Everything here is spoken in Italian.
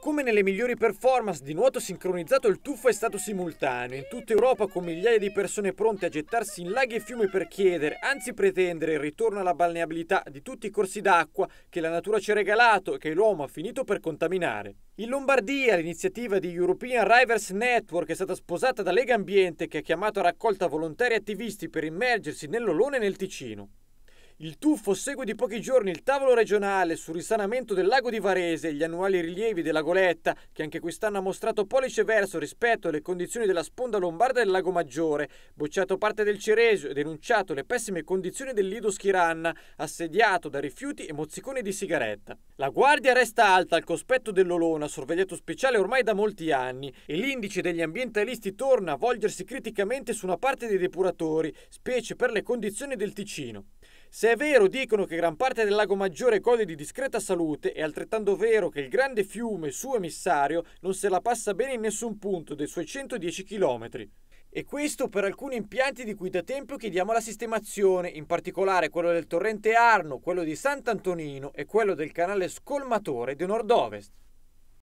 Come nelle migliori performance di nuoto sincronizzato il tuffo è stato simultaneo, in tutta Europa con migliaia di persone pronte a gettarsi in laghi e fiumi per chiedere, anzi pretendere il ritorno alla balneabilità di tutti i corsi d'acqua che la natura ci ha regalato e che l'uomo ha finito per contaminare. In Lombardia l'iniziativa di European Rivers Network è stata sposata da Lega Ambiente che ha chiamato a raccolta volontari e attivisti per immergersi nell'Olone e nel Ticino. Il tuffo segue di pochi giorni il tavolo regionale sul risanamento del lago di Varese e gli annuali rilievi della Goletta, che anche quest'anno ha mostrato pollice verso rispetto alle condizioni della sponda lombarda del lago Maggiore, bocciato parte del Ceresio e denunciato le pessime condizioni del lido Schiranna, assediato da rifiuti e mozziconi di sigaretta. La guardia resta alta al cospetto dell'Olona, sorvegliato speciale ormai da molti anni, e l'indice degli ambientalisti torna a volgersi criticamente su una parte dei depuratori, specie per le condizioni del Ticino. Se è vero, dicono che gran parte del lago Maggiore gode di discreta salute, è altrettanto vero che il grande fiume, suo emissario, non se la passa bene in nessun punto dei suoi 110 km. E questo per alcuni impianti di cui da tempo chiediamo la sistemazione, in particolare quello del torrente Arno, quello di Sant'Antonino e quello del canale scolmatore di nord-ovest.